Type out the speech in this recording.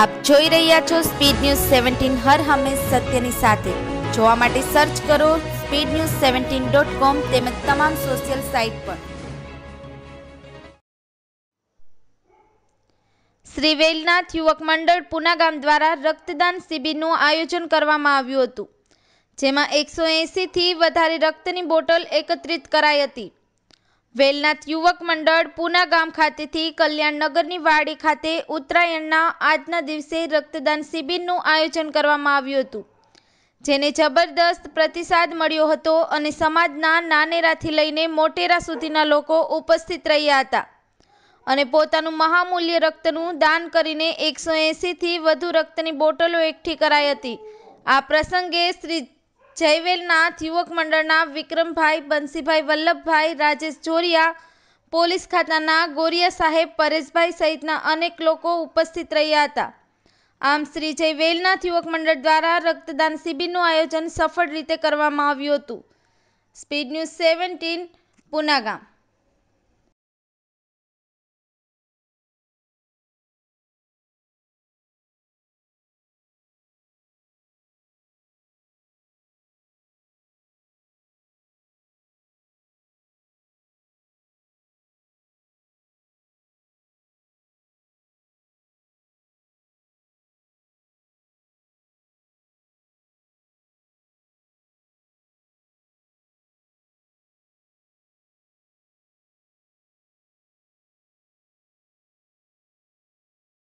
આપ જોઈ રહ્યા છો સ્પીડ ન્યૂઝ સેવન્ટીન હર હંમેશ સત્યની સાથે જોવા માટે સર્ચ કરો speed news seventeen dot com તેમજ તમામ સોશિયલ સાઇટ પર શ્રી વેલનાથ યુવક મંડળ પુના ગામ દ્વારા રક્તદાન શિબિરનું આયોજન કરવામાં આવ્યું હતું જેમાં એકસો એંસીથી વધારે રક્તની બોટલ એકત્રિત કરાઈ હતી વેલનાથ યુવક મંડળ પૂના ગામ ખાતેથી કલ્યાણનગરની વાડી ખાતે ઉત્તરાયણના આજના દિવસે રક્તદાન શિબિરનું આયોજન કરવામાં આવ્યું હતું જેને જબરદસ્ત પ્રતિસાદ મળ્યો હતો અને સમાજના નાનેરાથી લઈને મોટેરા સુધીના લોકો ઉપસ્થિત રહ્યા હતા અને પોતાનું મહામૂલ્ય રક્તનું દાન કરીને એકસો એંસીથી વધુ રક્તની બોટલો એકઠી કરાઈ હતી આ પ્રસંગે શ્રી જયવેલનાથ યુવક મંડળના વિક્રમભાઈ બંસીભાઈ વલ્લભભાઈ રાજેશ જોરિયા પોલીસ ખાતાના ગોરિયા સાહેબ પરેશભાઈ સહિતના અનેક લોકો ઉપસ્થિત રહ્યા હતા આમ શ્રી જયવેલનાથ યુવક મંડળ દ્વારા રક્તદાન શિબિરનું આયોજન સફળ રીતે કરવામાં આવ્યું હતું સ્પીડ ન્યૂઝ સેવન્ટીન પુનાગામ